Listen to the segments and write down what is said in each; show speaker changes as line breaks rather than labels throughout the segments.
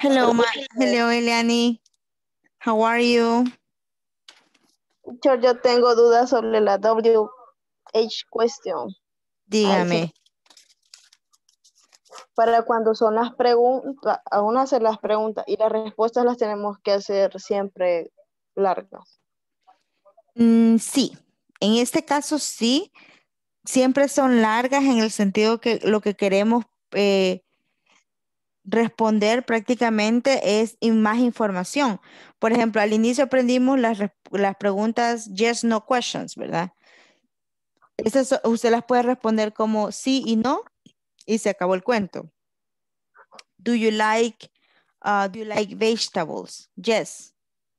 Hello, Ma hello, Eliani. How are you? yo tengo dudas sobre la WH question. Dígame. Para cuando son las preguntas, aún hacer las preguntas y las respuestas las tenemos que hacer siempre largas. Mm, sí, en este caso sí, siempre son largas en el sentido que lo que queremos eh, responder prácticamente es más información. Por ejemplo, al inicio aprendimos las, preguntas yes, no questions, ¿verdad? usted las puede responder como sí y no y se acabó el cuento. Do you like, uh, do you like vegetables? Yes,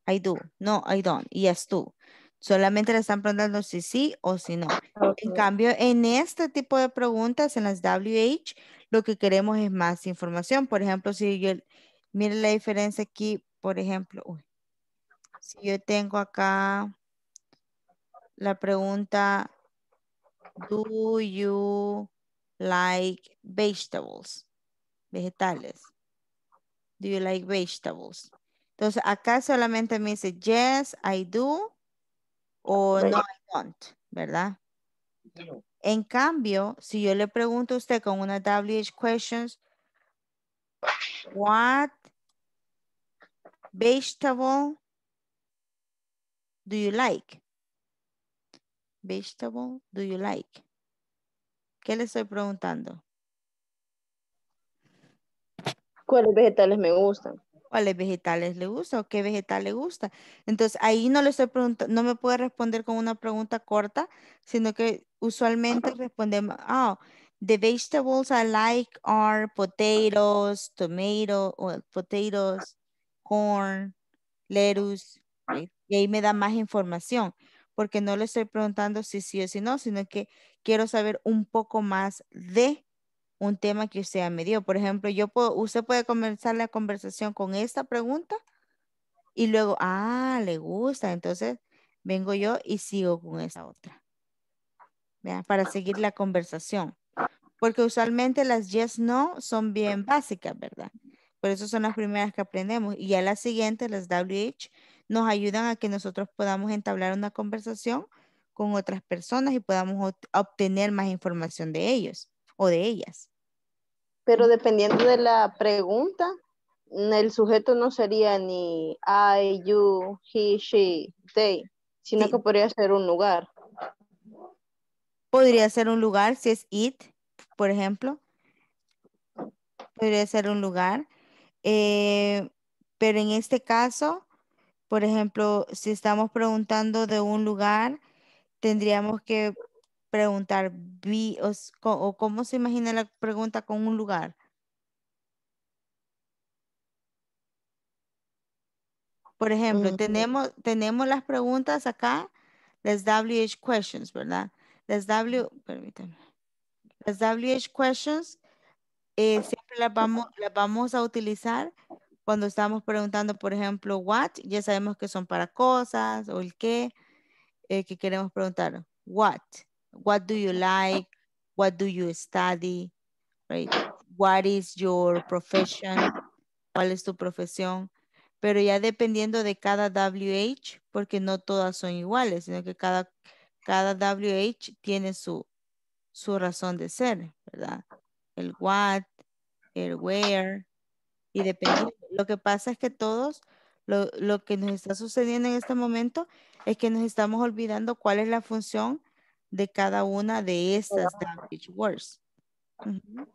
I do. No, I don't. Yes, too. Solamente le están preguntando si sí o si no. Ah, en cambio, en este tipo de preguntas, en las WH, lo que queremos es más información. Por ejemplo, si yo, mire la diferencia aquí, por ejemplo, si yo tengo acá la pregunta, do you like vegetables? Vegetales. Do you like vegetables? Entonces, acá solamente me dice, yes, I do o no, I don't, ¿verdad? En cambio, si yo le pregunto a usted con una WH questions, what vegetable do you like? Vegetable do you like? ¿Qué le estoy preguntando? ¿Cuáles vegetales me gustan? cuáles vegetales le gusta o qué vegetal le gusta. Entonces ahí no le estoy preguntando, no me puede responder con una pregunta corta, sino que usualmente respondemos, oh, the vegetables I like are potatoes, tomato, or potatoes, corn, lettuce. Y ahí me da más información, porque no le estoy preguntando si sí o si no, sino que quiero saber un poco más de un tema que usted me dio. Por ejemplo, yo puedo, usted puede comenzar la conversación con esta pregunta y luego, ah, le gusta. Entonces vengo yo y sigo con esa otra. Para seguir la conversación. Porque usualmente las yes, no son bien básicas, ¿verdad? Por eso son las primeras que aprendemos. Y ya las siguientes, las WH, nos ayudan a que nosotros podamos entablar una conversación con otras personas y podamos obtener más información de ellos o de ellas. Pero dependiendo de la pregunta, el sujeto no sería ni I, you, he, she, they, sino que podría ser un lugar. Podría ser un lugar si es it, por ejemplo. Podría ser un lugar. Eh, pero en este caso, por ejemplo, si estamos preguntando de un lugar, tendríamos que preguntar o, cómo se imagina la pregunta con un lugar. Por ejemplo, tenemos, tenemos las preguntas acá, las WH questions, ¿verdad? Las W, permítanme. Las WH questions eh, siempre las vamos, las vamos a utilizar cuando estamos preguntando, por ejemplo, what, ya sabemos que son para cosas o el qué, eh, que queremos preguntar. What, What do you like? What do you study? Right? What is your profession? ¿Cuál es tu profesión? Pero ya dependiendo de cada WH, porque no todas son iguales, sino que cada, cada WH tiene su, razón de ser, ¿verdad? El what, el where, y dependiendo. Lo que pasa es que todos, lo, lo que nos está sucediendo en este momento es que nos estamos olvidando cuál es la función de cada una de estas language words. Por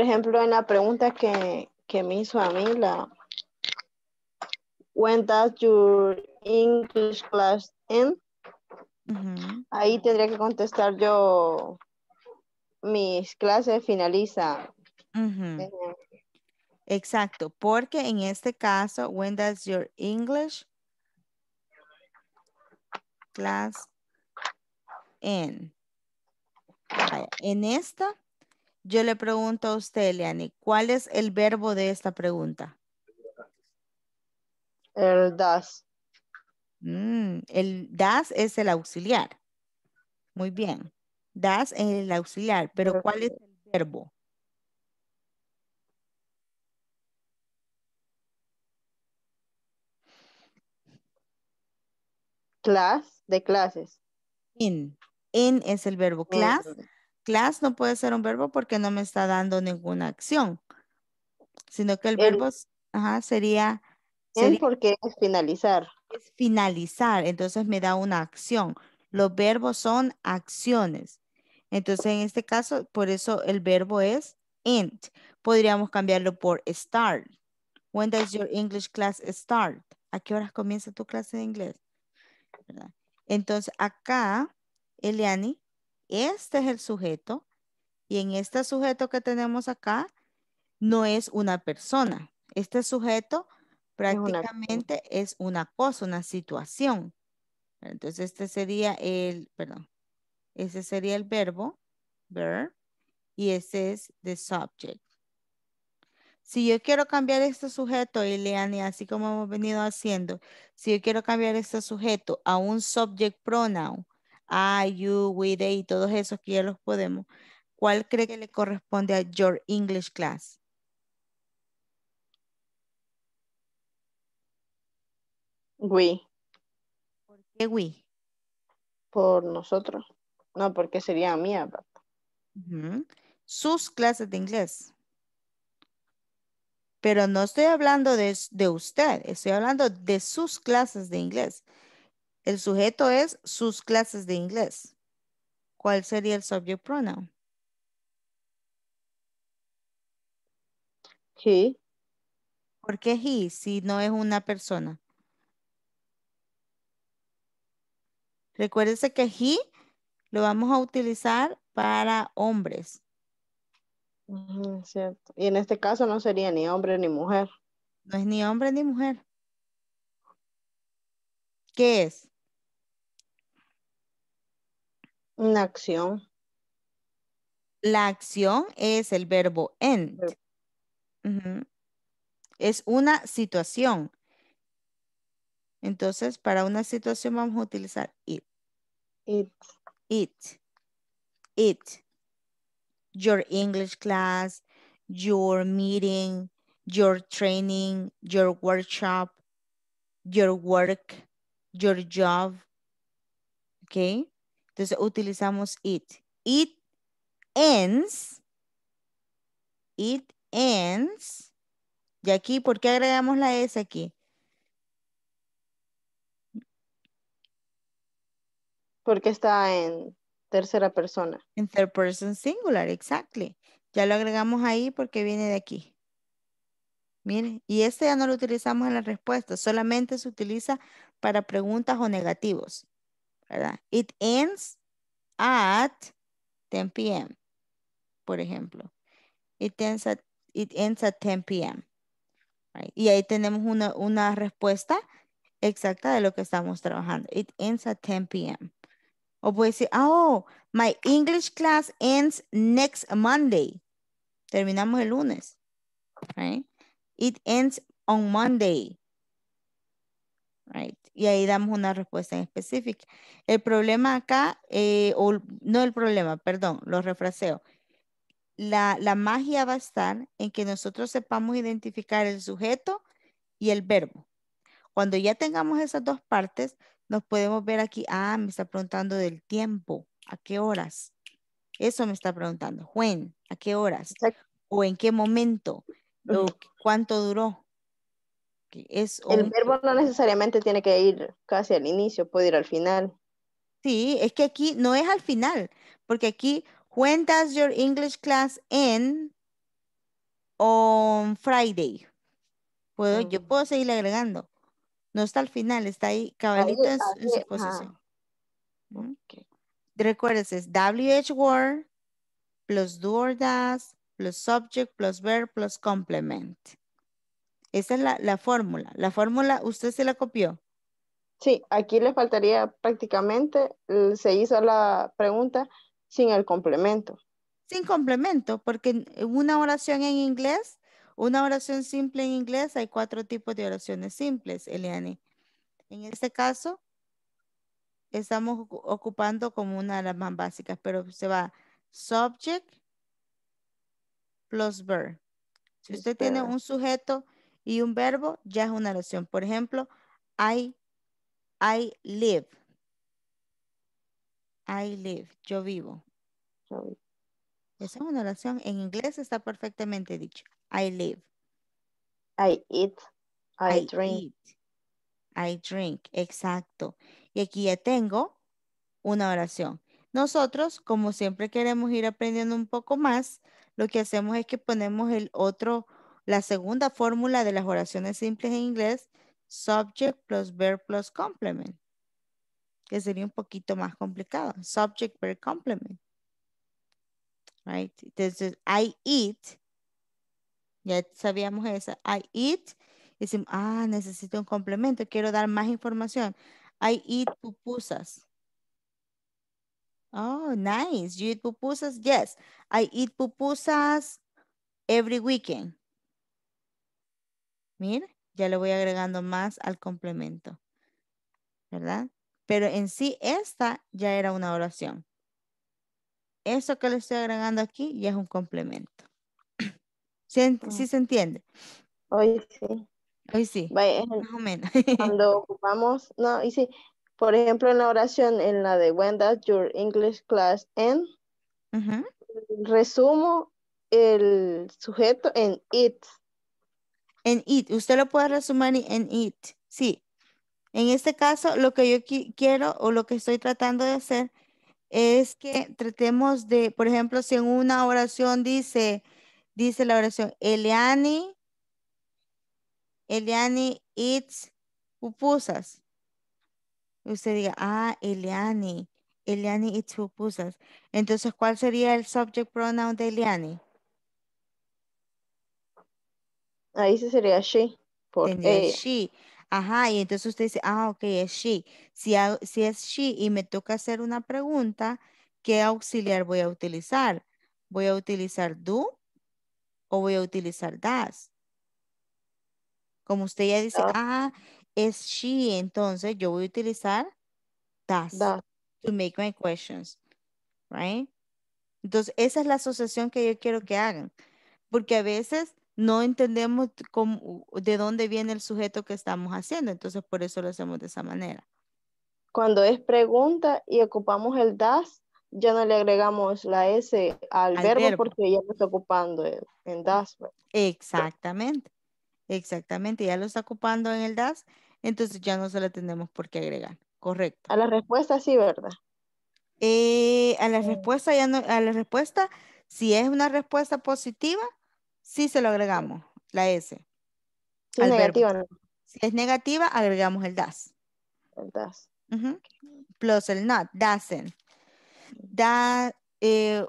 ejemplo, en la pregunta que, me hizo a mí, la, when does your English class end? Ahí tendría que contestar yo, mis clases finaliza. Eh, Exacto, porque en este caso, when does your English class en esta, yo le pregunto a usted, Eliane, ¿cuál es el verbo de esta pregunta? El das. Mm, el das es el auxiliar. Muy bien. Das es el auxiliar, pero ¿cuál es el verbo? Class, de clases. In. In es el verbo class. Class no puede ser un verbo porque no me está dando ninguna acción. Sino que el, verbo sería, In porque es finalizar. Es finalizar, entonces me da una acción. Los verbos son acciones. Entonces, en este caso, por eso el verbo es int. Podríamos cambiarlo por start. When does your English class start? ¿A qué horas comienza tu clase de inglés? Entonces, acá, Eliani, este es el sujeto y en este sujeto que tenemos acá no es una persona. Este sujeto prácticamente es una, cosa, una situación. Entonces, este sería el, perdón, ese sería el verbo, ver, y ese es the subject. Si yo quiero cambiar este sujeto, Ileane, así como hemos venido haciendo, si yo quiero cambiar este sujeto a un subject pronoun, I, you, we, they, todos esos que ya los podemos, ¿cuál cree que le corresponde a your English class? We. ¿Por qué we? Por nosotros. No, porque sería mía. Sus clases de inglés. Pero no estoy hablando de, usted, estoy hablando de sus clases de inglés. El sujeto es sus clases de inglés. ¿Cuál sería el subject pronoun? He. ¿Por qué he si no es una persona? Recuérdese que he lo vamos a utilizar para hombres. Cierto. Y en este caso no sería ni hombre ni mujer. No es ni hombre ni mujer. ¿Qué es? Una acción. La acción es el verbo end. Es una situación. Entonces, para una situación vamos a utilizar it. It. It. It your English class, your meeting, your training, your workshop, your work, your job. ¿Ok? Entonces utilizamos it. It ends. It ends. Y aquí, ¿por qué agregamos la S aquí? Porque está en tercera persona. In third person singular, exactly. Ya lo agregamos ahí porque viene de aquí. Miren, y este ya no lo utilizamos en la respuesta, solamente se utiliza para preguntas o negativos. ¿Verdad? It ends at 10 p.m. Por ejemplo. It ends at, it ends at 10 p.m. Y ahí tenemos una, una respuesta exacta de lo que estamos trabajando. It ends at 10 p.m. O puede decir, oh, my English class ends next Monday. Terminamos el lunes. It ends on Monday. Y ahí damos una respuesta en específica. El problema acá, eh, no el problema, perdón, lo refraseo. La, la magia va a estar en que nosotros sepamos identificar el sujeto y el verbo. Cuando ya tengamos esas dos partes, nos podemos ver aquí. Ah, me está preguntando del tiempo. ¿A qué horas? Eso me está preguntando. ¿When? ¿A qué horas? ¿O en qué momento? ¿Cuánto duró? Es el verbo no necesariamente tiene que ir casi al inicio, puede ir al final. Sí, es que aquí no es al final, porque aquí, when does your English class end on Friday? Puedo, Yo mm. puedo seguir agregando. No está al final, está ahí caballito en, su posición. es WH word plus do or does plus subject plus verb plus complement. Esa es la, la fórmula. La fórmula, ¿usted se la copió? Sí, aquí le faltaría prácticamente, se hizo la pregunta sin el complemento. Sin complemento, porque una oración en inglés una oración simple en inglés, hay cuatro tipos de oraciones simples, Eliane. En este caso, estamos ocupando como una de las más básicas, pero se va subject plus verb. Si usted tiene un sujeto y un verbo, ya es una oración. Por ejemplo, I, I live. I live, yo vivo. Yo vivo. Esa es una oración. En inglés está perfectamente dicho. I live. I eat. I, drink. I drink, exacto. Y aquí ya tengo una oración. Nosotros, como siempre queremos ir aprendiendo un poco más, lo que hacemos es que ponemos el otro, la segunda fórmula de las oraciones simples en inglés, subject plus verb plus complement, que sería un poquito más complicado. Subject verb complement. Right? Entonces, I eat ya sabíamos esa. I eat. Decimos, ah, necesito un complemento. Quiero dar más información. I eat pupusas. Oh, nice. You eat pupusas? Yes. I eat pupusas every weekend. Mira, ya le voy agregando más al complemento. ¿Verdad? Pero en sí, esta ya era una oración. Eso que le estoy agregando aquí ya es un complemento. Mm. ¿Sí, se entiende? Hoy sí. Hoy sí. más o menos. cuando ocupamos, no, y sí. Por ejemplo, en la oración, en la de When does your English class end? Resumo el sujeto en it. En it. Usted lo puede resumir en it. Sí. En este caso, lo que yo quiero o lo que estoy tratando de hacer es que tratemos de, por ejemplo, si en una oración dice, Dice la oración, Eliani, Eliani eats pupusas. Usted diga, ah, Eliani, Eliani it's, pupusas. Entonces, ¿cuál sería el subject pronoun de Eliani? Ahí sí sería she. Por ella. E. she. Ajá, y entonces usted dice, ah, ok, es she. Si, si es she y me toca hacer una pregunta, ¿qué auxiliar voy a utilizar? Voy a utilizar do o voy a utilizar das. Como usted ya dice, ah, es she, entonces yo voy a utilizar das to make my questions, right? Entonces, esa es la asociación que yo quiero que hagan, porque a veces no entendemos de dónde viene el sujeto que estamos haciendo, entonces por eso lo hacemos de esa manera. Cuando es pregunta y ocupamos el das, ya no le agregamos la S al, verbo, porque ya lo está ocupando en das. Pues. Exactamente, exactamente, ya lo está ocupando en el das, entonces ya no se la tenemos por qué agregar, correcto. A la respuesta sí, ¿verdad? Eh, a la mm. respuesta ya a la respuesta, si es una respuesta positiva, sí se lo agregamos, la S. Si es negativa, Si es negativa, agregamos el das. El das. Plus el not, doesn't. Eh,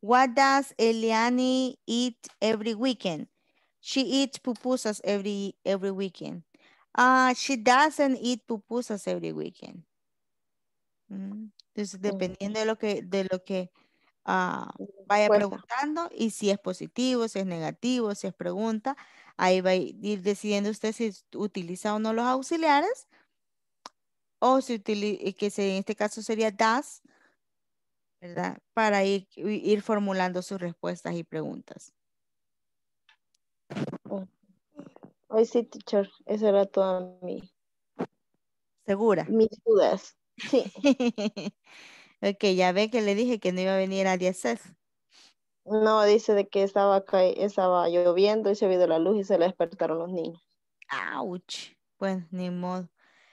what does Eliani eat every weekend? She eats pupusas every every weekend. Ah, she doesn't eat pupusas every weekend. Mm, entonces, dependiendo de lo que, de lo que ah, vaya pues, preguntando y si es positivo, si es negativo, si es pregunta, ahí va a ir decidiendo usted si utiliza o no los auxiliares o que en este caso sería das, ¿verdad? Para ir, formulando sus respuestas y preguntas. Hoy oh. sí, teacher, esa era toda mi... ¿Segura? Mis dudas, sí. ok, ya ve que le dije que no iba a venir a 10 No, dice de que estaba, estaba lloviendo y se vio la luz y se le despertaron los niños. ¡Auch! Pues ni modo.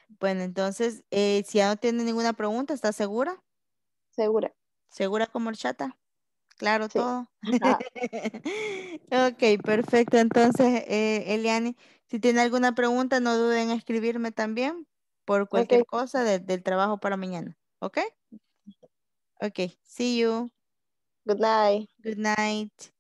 Bueno, entonces, eh, si ya no tiene ninguna pregunta, ¿estás segura? Segura. ¿Segura como Chata? Claro, todo. ok, perfecto. Entonces, eh, Eliane, si tiene alguna pregunta, no duden en escribirme también por cualquier cosa del trabajo para mañana. ¿Ok? Ok, see you. Good night. Good night.